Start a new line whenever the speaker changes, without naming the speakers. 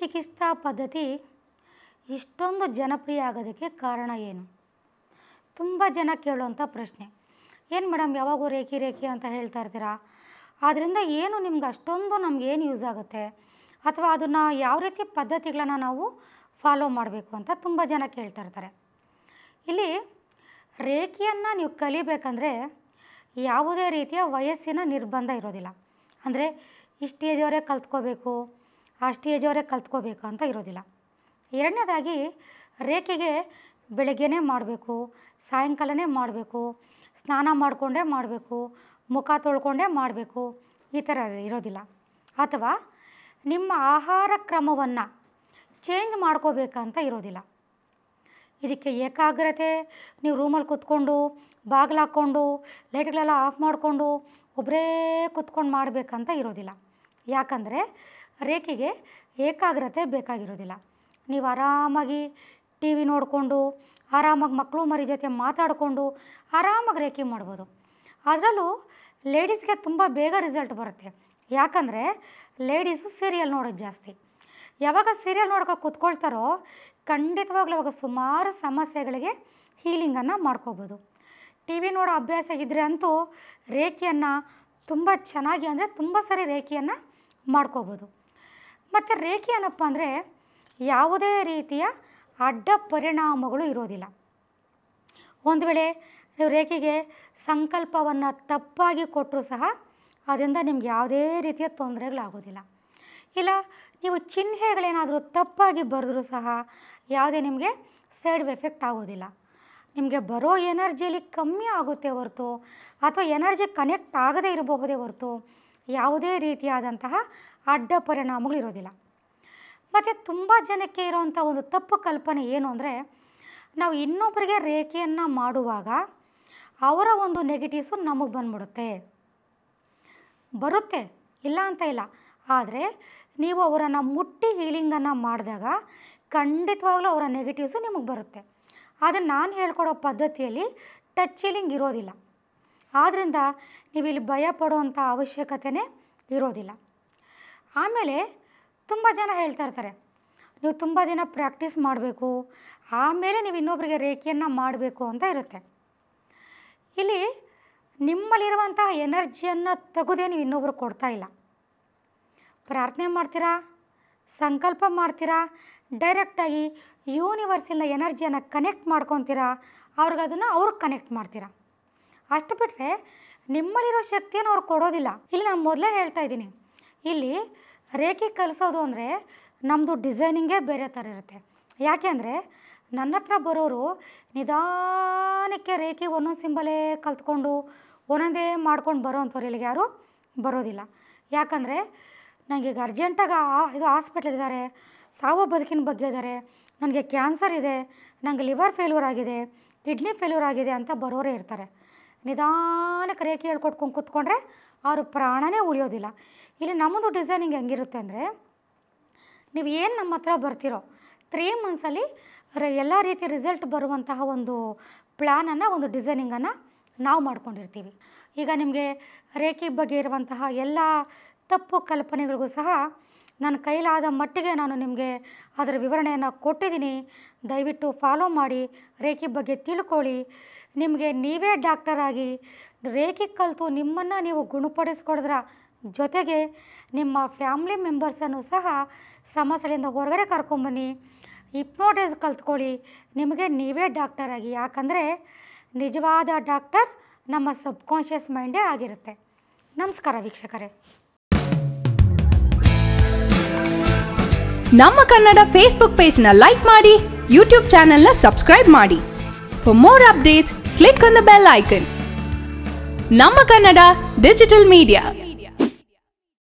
ಚಿಕಿತ್ಸಾ ಪದ್ಧತಿ ಇಷ್ಟೊಂದು ಜನಪ್ರಿಯ ಆಗೋದಕ್ಕೆ ಕಾರಣ ಏನು ತುಂಬ ಜನ ಕೇಳುವಂಥ ಪ್ರಶ್ನೆ ಏನು ಮೇಡಮ್ ಯಾವಾಗೂ ರೇಖಿ ರೇಖಿ ಅಂತ ಹೇಳ್ತಾ ಇರ್ತೀರಾ ಆದ್ದರಿಂದ ಏನು ನಿಮ್ಗೆ ಅಷ್ಟೊಂದು ಏನು ಯೂಸ್ ಆಗುತ್ತೆ ಅಥವಾ ಅದನ್ನು ಯಾವ ರೀತಿ ಪದ್ಧತಿಗಳನ್ನು ನಾವು ಫಾಲೋ ಮಾಡಬೇಕು ಅಂತ ತುಂಬ ಜನ ಕೇಳ್ತಾ ಇರ್ತಾರೆ ಇಲ್ಲಿ ರೇಖೆಯನ್ನು ನೀವು ಕಲಿಬೇಕಂದ್ರೆ ಯಾವುದೇ ರೀತಿಯ ವಯಸ್ಸಿನ ನಿರ್ಬಂಧ ಇರೋದಿಲ್ಲ ಅಂದರೆ ಇಷ್ಟು ಅವರೇ ಕಲ್ತ್ಕೋಬೇಕು ಆ ಅವರೇ ಕಲ್ತ್ಕೋಬೇಕು ಅಂತ ಇರೋದಿಲ್ಲ ಎರಡನೇದಾಗಿ ರೇಖೆಗೆ ಬೆಳಗ್ಗೆನೇ ಮಾಡಬೇಕು ಸಾಯಂಕಾಲನೇ ಮಾಡಬೇಕು ಸ್ನಾನ ಮಾಡಿಕೊಂಡೇ ಮಾಡಬೇಕು ಮುಖ ತೊಳ್ಕೊಂಡೇ ಮಾಡಬೇಕು ಈ ಥರ ಇರೋದಿಲ್ಲ ಅಥವಾ ನಿಮ್ಮ ಆಹಾರ ಕ್ರಮವನ್ನು ಚೇಂಜ್ ಮಾಡ್ಕೋಬೇಕಂತ ಇರೋದಿಲ್ಲ ಇದಕ್ಕೆ ಏಕಾಗ್ರತೆ ನೀವು ರೂಮಲ್ಲಿ ಕೂತ್ಕೊಂಡು ಬಾಗಿಲು ಹಾಕ್ಕೊಂಡು ಲೈಟ್ಗಳೆಲ್ಲ ಆಫ್ ಮಾಡಿಕೊಂಡು ಒಬ್ಬರೇ ಕೂತ್ಕೊಂಡು ಮಾಡಬೇಕಂತ ಇರೋದಿಲ್ಲ ಯಾಕಂದರೆ ರೇಖೆಗೆ ಏಕಾಗ್ರತೆ ಬೇಕಾಗಿರೋದಿಲ್ಲ ನೀವು ಆರಾಮಾಗಿ ಟಿ ವಿ ನೋಡಿಕೊಂಡು ಆರಾಮಾಗಿ ಮಕ್ಕಳು ಮರಿ ಜೊತೆ ಮಾತಾಡಿಕೊಂಡು ಆರಾಮಾಗಿ ರೇಖೆ ಮಾಡ್ಬೋದು ಅದರಲ್ಲೂ ಲೇಡೀಸ್ಗೆ ತುಂಬ ಬೇಗ ರಿಸಲ್ಟ್ ಬರುತ್ತೆ ಯಾಕಂದರೆ ಲೇಡೀಸು ಸೀರಿಯಲ್ ನೋಡೋದು ಜಾಸ್ತಿ ಯಾವಾಗ ಸೀರಿಯಲ್ ನೋಡ್ಕೊ ಕೂತ್ಕೊಳ್ತಾರೋ ಖಂಡಿತವಾಗ್ಲೂ ಅವಾಗ ಸುಮಾರು ಸಮಸ್ಯೆಗಳಿಗೆ ಹೀಲಿಂಗನ್ನು ಮಾಡ್ಕೋಬೋದು ಟಿ ವಿ ನೋಡೋ ಅಭ್ಯಾಸ ಇದ್ದರೆ ಅಂತೂ ರೇಖೆಯನ್ನು ತುಂಬ ಚೆನ್ನಾಗಿ ಅಂದರೆ ತುಂಬ ಸರಿ ರೇಖೆಯನ್ನು ಮಾಡ್ಕೋಬೋದು ಮತ್ತು ರೇಖೆ ಏನಪ್ಪ ಅಂದರೆ ಯಾವುದೇ ರೀತಿಯ ಅಡ್ಡ ಪರಿಣಾಮಗಳು ಇರೋದಿಲ್ಲ ಒಂದು ವೇಳೆ ನೀವು ರೇಖೆಗೆ ಸಂಕಲ್ಪವನ್ನು ತಪ್ಪಾಗಿ ಕೊಟ್ಟರೂ ಸಹ ಅದರಿಂದ ನಿಮ್ಗೆ ಯಾವುದೇ ರೀತಿಯ ತೊಂದರೆಗಳಾಗೋದಿಲ್ಲ ಇಲ್ಲ ನೀವು ಚಿಹ್ನೆಗಳೇನಾದರೂ ತಪ್ಪಾಗಿ ಬರೆದ್ರೂ ಸಹ ಯಾವುದೇ ನಿಮಗೆ ಸೈಡ್ ಎಫೆಕ್ಟ್ ಆಗೋದಿಲ್ಲ ನಿಮಗೆ ಬರೋ ಎನರ್ಜಿಯಲ್ಲಿ ಕಮ್ಮಿ ಆಗುತ್ತೆ ಹೊರತು ಅಥವಾ ಎನರ್ಜಿ ಕನೆಕ್ಟ್ ಆಗದೇ ಇರಬಹುದೇ ಹೊರತು ಯಾವುದೇ ರೀತಿಯಾದಂತಹ ಅಡ್ಡ ಪರಿಣಾಮಗಳು ಇರೋದಿಲ್ಲ ಮತ್ತು ತುಂಬ ಜನಕ್ಕೆ ಇರೋವಂಥ ಒಂದು ತಪ್ಪು ಕಲ್ಪನೆ ಏನು ಅಂದರೆ ನಾವು ಇನ್ನೊಬ್ಬರಿಗೆ ರೇಖೆಯನ್ನು ಮಾಡುವಾಗ ಅವರ ಒಂದು ನೆಗೆಟಿವ್ಸು ನಮಗೆ ಬಂದ್ಬಿಡುತ್ತೆ ಬರುತ್ತೆ ಇಲ್ಲ ಅಂತ ಇಲ್ಲ ಆದರೆ ನೀವು ಅವರನ್ನು ಮುಟ್ಟಿ ಹೀಲಿಂಗನ್ನು ಮಾಡಿದಾಗ ಖಂಡಿತವಾಗ್ಲೂ ಅವರ ನೆಗೆಟಿವ್ಸು ನಿಮಗೆ ಬರುತ್ತೆ ಆದರೆ ನಾನು ಹೇಳ್ಕೊಡೋ ಪದ್ಧತಿಯಲ್ಲಿ ಟಚ್ ಹೀಲಿಂಗ್ ಇರೋದಿಲ್ಲ ಆದ್ದರಿಂದ ನೀವು ಇಲ್ಲಿ ಭಯ ಪಡುವಂಥ ಅವಶ್ಯಕತೆ ಇರೋದಿಲ್ಲ ಆಮೇಲೆ ತುಂಬ ಜನ ಹೇಳ್ತಾ ಇರ್ತಾರೆ ನೀವು ತುಂಬ ದಿನ ಪ್ರಾಕ್ಟೀಸ್ ಮಾಡಬೇಕು ಆಮೇಲೆ ನೀವು ಇನ್ನೊಬ್ರಿಗೆ ರೇಖೆಯನ್ನು ಮಾಡಬೇಕು ಅಂತ ಇರುತ್ತೆ ಇಲ್ಲಿ ನಿಮ್ಮಲ್ಲಿರುವಂತಹ ಎನರ್ಜಿಯನ್ನು ತೆಗೆದೇ ನೀವು ಇನ್ನೊಬ್ರು ಕೊಡ್ತಾ ಇಲ್ಲ ಪ್ರಾರ್ಥನೆ ಮಾಡ್ತೀರಾ ಸಂಕಲ್ಪ ಮಾಡ್ತೀರಾ ಡೈರೆಕ್ಟಾಗಿ ಯೂನಿವರ್ಸಲ್ನ ಎನರ್ಜಿಯನ್ನು ಕನೆಕ್ಟ್ ಮಾಡ್ಕೊತೀರಾ ಅವ್ರಿಗೆ ಅದನ್ನು ಅವ್ರಿಗೆ ಕನೆಕ್ಟ್ ಮಾಡ್ತೀರಾ ಅಷ್ಟು ಬಿಟ್ಟರೆ ನಿಮ್ಮಲ್ಲಿರೋ ಶಕ್ತಿಯನ್ನು ಅವ್ರು ಕೊಡೋದಿಲ್ಲ ಇಲ್ಲಿ ನಾನು ಮೊದಲೇ ಹೇಳ್ತಾ ಇದ್ದೀನಿ ಇಲ್ಲಿ ರೇಖೆ ಕಲಿಸೋದು ಅಂದರೆ ನಮ್ಮದು ಡಿಸೈನಿಂಗೇ ಬೇರೆ ಥರ ಇರುತ್ತೆ ಯಾಕೆ ಅಂದರೆ ನನ್ನ ಹತ್ರ ಬರೋರು ನಿಧಾನಕ್ಕೆ ರೇಖೆ ಒಂದೊಂದು ಸಿಂಬಲೇ ಕಲ್ತ್ಕೊಂಡು ಒಂದೊಂದೇ ಮಾಡ್ಕೊಂಡು ಬರೋ ಅಂಥವ್ರು ಇಲ್ಲಿಗೆ ಯಾರೂ ಬರೋದಿಲ್ಲ ಯಾಕಂದರೆ ನನಗೀಗ ಅರ್ಜೆಂಟಾಗಿ ಇದು ಹಾಸ್ಪಿಟ್ಲ್ ಇದ್ದಾರೆ ಸಾವು ಬದುಕಿನ ಬಗ್ಗೆ ಇದ್ದಾರೆ ನನಗೆ ಕ್ಯಾನ್ಸರ್ ಇದೆ ನನಗೆ ಲಿವರ್ ಫೇಲ್ಯೂರ್ ಆಗಿದೆ ಕಿಡ್ನಿ ಫೇಲ್ಯೂರ್ ಆಗಿದೆ ಅಂತ ಬರೋರೇ ಇರ್ತಾರೆ ನಿಧಾನಕ್ಕೆ ರೇಖೆ ಹೇಳ್ಕೊಟ್ಕೊಂಡು ಕೂತ್ಕೊಂಡ್ರೆ ಅವರು ಪ್ರಾಣನೇ ಉಳಿಯೋದಿಲ್ಲ ಇಲ್ಲಿ ನಮ್ಮದು ಡಿಸೈನಿಂಗ್ ಹೆಂಗಿರುತ್ತೆ ಅಂದರೆ ನೀವು ಏನು ನಮ್ಮ ಹತ್ರ ಬರ್ತಿರೋ ತ್ರೀ ಮಂತ್ಸಲ್ಲಿ ಎಲ್ಲ ರೀತಿ ರಿಸಲ್ಟ್ ಬರುವಂತಹ ಒಂದು ಪ್ಲ್ಯಾನನ್ನು ಒಂದು ಡಿಸೈನಿಂಗನ್ನು ನಾವು ಮಾಡ್ಕೊಂಡಿರ್ತೀವಿ ಈಗ ನಿಮಗೆ ರೇಖೆ ಬಗ್ಗೆ ಇರುವಂತಹ ಎಲ್ಲ ತಪ್ಪು ಕಲ್ಪನೆಗಳಿಗೂ ಸಹ ನನ್ನ ಕೈಲಾದ ಮಟ್ಟಿಗೆ ನಾನು ನಿಮಗೆ ಅದರ ವಿವರಣೆಯನ್ನು ಕೊಟ್ಟಿದ್ದೀನಿ ದಯವಿಟ್ಟು ಫಾಲೋ ಮಾಡಿ ರೇಖೆ ಬಗ್ಗೆ ತಿಳ್ಕೊಳ್ಳಿ ನಿಮಗೆ ನೀವೇ ಡಾಕ್ಟರಾಗಿ ರೇಖೆ ಕಲಿತು ನಿಮ್ಮನ್ನು ನೀವು ಗುಣಪಡಿಸ್ಕೊಡಿದ್ರ ಜೊತೆಗೆ ನಿಮ್ಮ ಫ್ಯಾಮ್ಲಿ ಮೆಂಬರ್ಸನ್ನು ಸಹ ಸಮಸ್ಯೆಯಿಂದ ಹೊರಗಡೆ ಕರ್ಕೊಂಬನ್ನಿ ಹಿಪ್ನೋಟೈಸ್ ಕಲ್ತ್ಕೊಳ್ಳಿ ನಿಮಗೆ ನೀವೇ ಡಾಕ್ಟರಾಗಿ ಯಾಕಂದರೆ ನಿಜವಾದ ಡಾಕ್ಟರ್ ನಮ್ಮ ಸಬ್ಕಾನ್ಷಿಯಸ್ ಮೈಂಡೇ ಆಗಿರುತ್ತೆ ನಮಸ್ಕಾರ ವೀಕ್ಷಕರೇ ನಮ್ಮ ಕನ್ನಡ ಫೇಸ್ಬುಕ್ ಪೇಜ್ನ ಲೈಕ್ ಮಾಡಿ ಯೂಟ್ಯೂಬ್ ಚಾನೆಲ್ನ ಸಬ್ಸ್ಕ್ರೈಬ್ ಮಾಡಿ for more updates click on click bell icon ನಮ್ಮ ಕನ್ನಡ ಡಿಜಿಟಲ್ ಮೀಡಿಯಾ